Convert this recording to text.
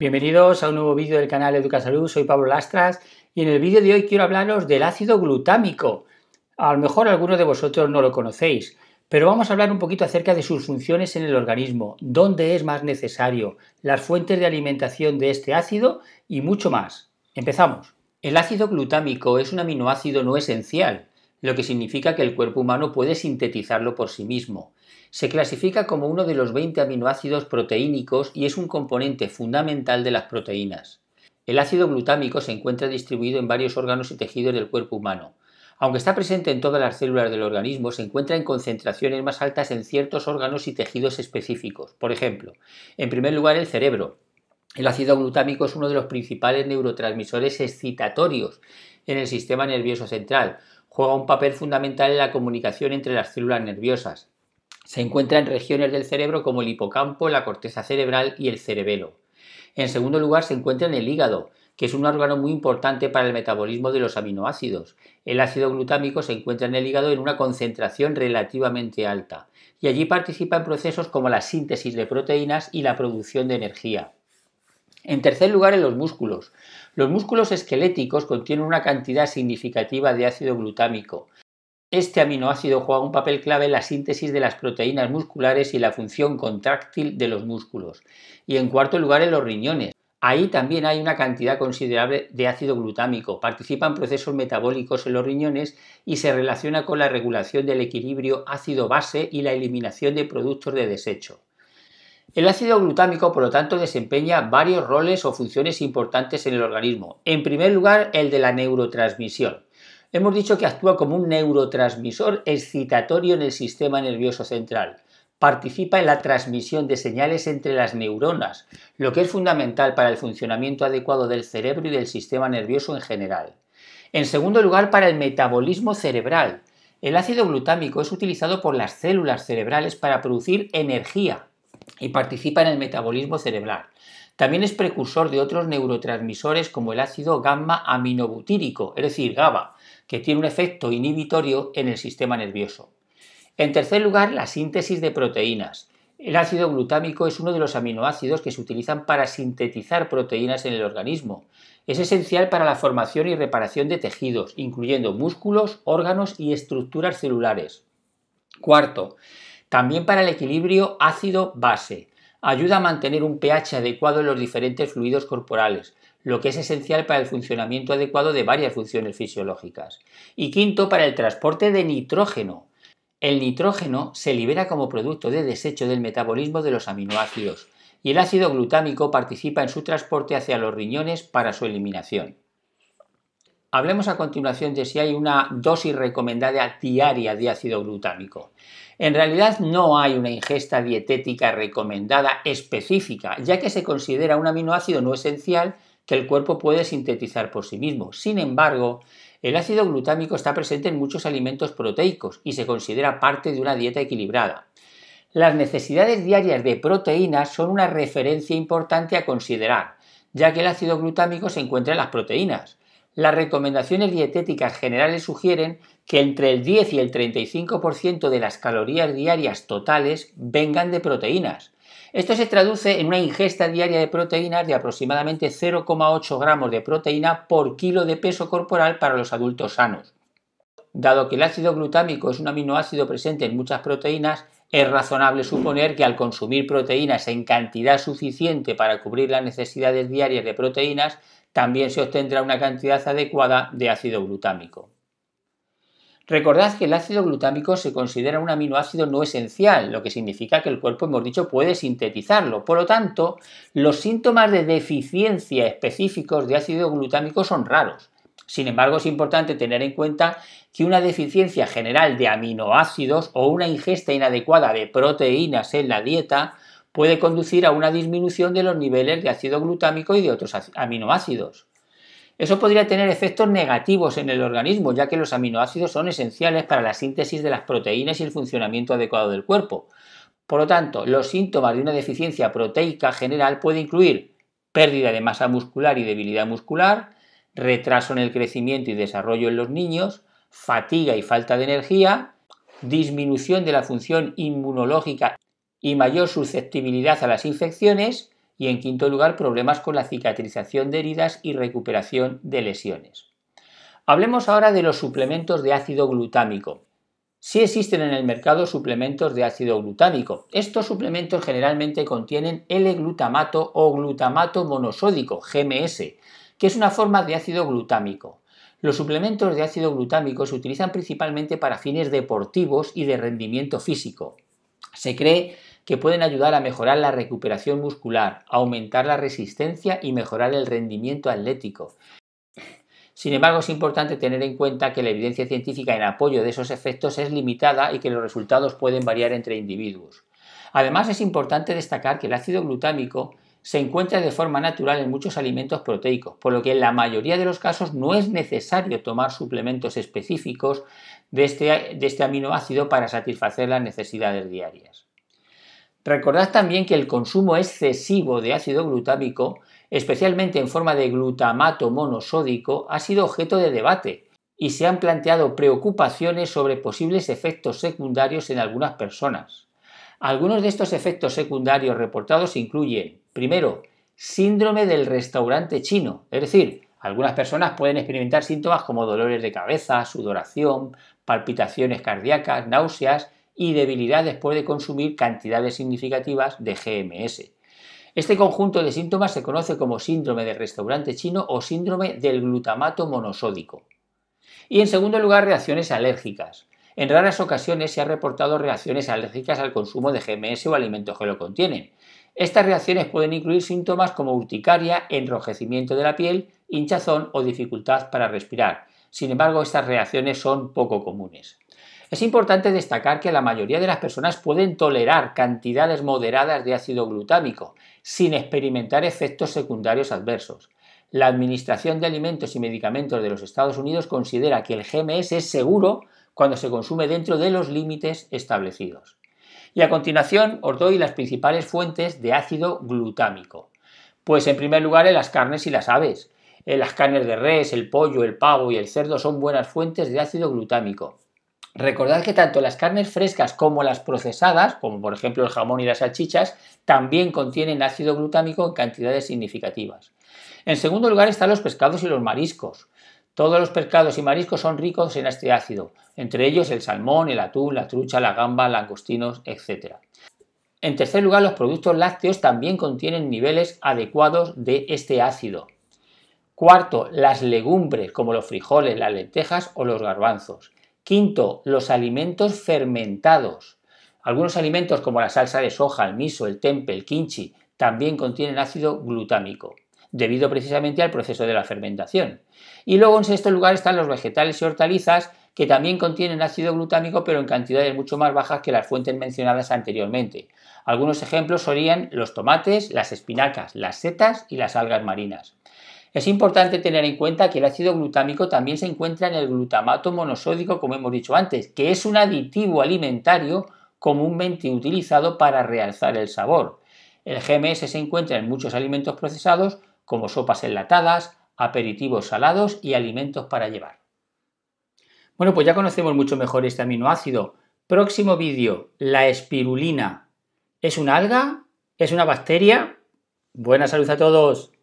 Bienvenidos a un nuevo vídeo del canal EducaSalud, soy Pablo Lastras y en el vídeo de hoy quiero hablaros del ácido glutámico. A lo mejor algunos de vosotros no lo conocéis, pero vamos a hablar un poquito acerca de sus funciones en el organismo, dónde es más necesario, las fuentes de alimentación de este ácido y mucho más. Empezamos. El ácido glutámico es un aminoácido no esencial lo que significa que el cuerpo humano puede sintetizarlo por sí mismo. Se clasifica como uno de los 20 aminoácidos proteínicos y es un componente fundamental de las proteínas. El ácido glutámico se encuentra distribuido en varios órganos y tejidos del cuerpo humano. Aunque está presente en todas las células del organismo, se encuentra en concentraciones más altas en ciertos órganos y tejidos específicos. Por ejemplo, en primer lugar el cerebro. El ácido glutámico es uno de los principales neurotransmisores excitatorios en el sistema nervioso central, juega un papel fundamental en la comunicación entre las células nerviosas. Se encuentra en regiones del cerebro como el hipocampo, la corteza cerebral y el cerebelo. En segundo lugar, se encuentra en el hígado, que es un órgano muy importante para el metabolismo de los aminoácidos. El ácido glutámico se encuentra en el hígado en una concentración relativamente alta y allí participa en procesos como la síntesis de proteínas y la producción de energía. En tercer lugar, en los músculos. Los músculos esqueléticos contienen una cantidad significativa de ácido glutámico. Este aminoácido juega un papel clave en la síntesis de las proteínas musculares y la función contráctil de los músculos. Y en cuarto lugar, en los riñones. Ahí también hay una cantidad considerable de ácido glutámico. Participan procesos metabólicos en los riñones y se relaciona con la regulación del equilibrio ácido-base y la eliminación de productos de desecho. El ácido glutámico, por lo tanto, desempeña varios roles o funciones importantes en el organismo. En primer lugar, el de la neurotransmisión. Hemos dicho que actúa como un neurotransmisor excitatorio en el sistema nervioso central. Participa en la transmisión de señales entre las neuronas, lo que es fundamental para el funcionamiento adecuado del cerebro y del sistema nervioso en general. En segundo lugar, para el metabolismo cerebral. El ácido glutámico es utilizado por las células cerebrales para producir energía, y participa en el metabolismo cerebral. También es precursor de otros neurotransmisores como el ácido gamma aminobutírico, es decir, GABA, que tiene un efecto inhibitorio en el sistema nervioso. En tercer lugar, la síntesis de proteínas. El ácido glutámico es uno de los aminoácidos que se utilizan para sintetizar proteínas en el organismo. Es esencial para la formación y reparación de tejidos, incluyendo músculos, órganos y estructuras celulares. Cuarto, también para el equilibrio ácido-base. Ayuda a mantener un pH adecuado en los diferentes fluidos corporales, lo que es esencial para el funcionamiento adecuado de varias funciones fisiológicas. Y quinto, para el transporte de nitrógeno. El nitrógeno se libera como producto de desecho del metabolismo de los aminoácidos y el ácido glutámico participa en su transporte hacia los riñones para su eliminación. Hablemos a continuación de si hay una dosis recomendada diaria de ácido glutámico. En realidad no hay una ingesta dietética recomendada específica, ya que se considera un aminoácido no esencial que el cuerpo puede sintetizar por sí mismo. Sin embargo, el ácido glutámico está presente en muchos alimentos proteicos y se considera parte de una dieta equilibrada. Las necesidades diarias de proteínas son una referencia importante a considerar, ya que el ácido glutámico se encuentra en las proteínas. Las recomendaciones dietéticas generales sugieren que entre el 10 y el 35% de las calorías diarias totales vengan de proteínas. Esto se traduce en una ingesta diaria de proteínas de aproximadamente 0,8 gramos de proteína por kilo de peso corporal para los adultos sanos. Dado que el ácido glutámico es un aminoácido presente en muchas proteínas, es razonable suponer que al consumir proteínas en cantidad suficiente para cubrir las necesidades diarias de proteínas, también se obtendrá una cantidad adecuada de ácido glutámico. Recordad que el ácido glutámico se considera un aminoácido no esencial, lo que significa que el cuerpo, hemos dicho, puede sintetizarlo. Por lo tanto, los síntomas de deficiencia específicos de ácido glutámico son raros. Sin embargo, es importante tener en cuenta que una deficiencia general de aminoácidos o una ingesta inadecuada de proteínas en la dieta puede conducir a una disminución de los niveles de ácido glutámico y de otros aminoácidos. Eso podría tener efectos negativos en el organismo, ya que los aminoácidos son esenciales para la síntesis de las proteínas y el funcionamiento adecuado del cuerpo. Por lo tanto, los síntomas de una deficiencia proteica general pueden incluir pérdida de masa muscular y debilidad muscular, retraso en el crecimiento y desarrollo en los niños, fatiga y falta de energía, disminución de la función inmunológica y mayor susceptibilidad a las infecciones y en quinto lugar problemas con la cicatrización de heridas y recuperación de lesiones. Hablemos ahora de los suplementos de ácido glutámico. Si existen en el mercado suplementos de ácido glutámico. Estos suplementos generalmente contienen L-glutamato o glutamato monosódico, GMS, que es una forma de ácido glutámico. Los suplementos de ácido glutámico se utilizan principalmente para fines deportivos y de rendimiento físico. Se cree que pueden ayudar a mejorar la recuperación muscular, aumentar la resistencia y mejorar el rendimiento atlético. Sin embargo, es importante tener en cuenta que la evidencia científica en apoyo de esos efectos es limitada y que los resultados pueden variar entre individuos. Además, es importante destacar que el ácido glutámico se encuentra de forma natural en muchos alimentos proteicos, por lo que en la mayoría de los casos no es necesario tomar suplementos específicos de este, de este aminoácido para satisfacer las necesidades diarias. Recordad también que el consumo excesivo de ácido glutámico, especialmente en forma de glutamato monosódico, ha sido objeto de debate y se han planteado preocupaciones sobre posibles efectos secundarios en algunas personas. Algunos de estos efectos secundarios reportados incluyen, primero, síndrome del restaurante chino, es decir, algunas personas pueden experimentar síntomas como dolores de cabeza, sudoración, palpitaciones cardíacas, náuseas y debilidad después de consumir cantidades significativas de GMS. Este conjunto de síntomas se conoce como síndrome del restaurante chino o síndrome del glutamato monosódico. Y en segundo lugar, reacciones alérgicas. En raras ocasiones se han reportado reacciones alérgicas al consumo de GMS o alimentos que lo contienen. Estas reacciones pueden incluir síntomas como urticaria, enrojecimiento de la piel, hinchazón o dificultad para respirar. Sin embargo, estas reacciones son poco comunes. Es importante destacar que la mayoría de las personas pueden tolerar cantidades moderadas de ácido glutámico sin experimentar efectos secundarios adversos. La Administración de Alimentos y Medicamentos de los Estados Unidos considera que el GMS es seguro cuando se consume dentro de los límites establecidos. Y a continuación os doy las principales fuentes de ácido glutámico. Pues en primer lugar en las carnes y las aves. las carnes de res, el pollo, el pavo y el cerdo son buenas fuentes de ácido glutámico. Recordad que tanto las carnes frescas como las procesadas, como por ejemplo el jamón y las salchichas, también contienen ácido glutámico en cantidades significativas. En segundo lugar están los pescados y los mariscos. Todos los pescados y mariscos son ricos en este ácido, entre ellos el salmón, el atún, la trucha, la gamba, langostinos, etc. En tercer lugar, los productos lácteos también contienen niveles adecuados de este ácido. Cuarto, las legumbres, como los frijoles, las lentejas o los garbanzos. Quinto, los alimentos fermentados. Algunos alimentos como la salsa de soja, el miso, el tempe, el kimchi, también contienen ácido glutámico, debido precisamente al proceso de la fermentación. Y luego en sexto lugar están los vegetales y hortalizas, que también contienen ácido glutámico, pero en cantidades mucho más bajas que las fuentes mencionadas anteriormente. Algunos ejemplos serían los tomates, las espinacas, las setas y las algas marinas. Es importante tener en cuenta que el ácido glutámico también se encuentra en el glutamato monosódico, como hemos dicho antes, que es un aditivo alimentario comúnmente utilizado para realzar el sabor. El GMS se encuentra en muchos alimentos procesados, como sopas enlatadas, aperitivos salados y alimentos para llevar. Bueno, pues ya conocemos mucho mejor este aminoácido. Próximo vídeo, la espirulina. ¿Es una alga? ¿Es una bacteria? Buena salud a todos.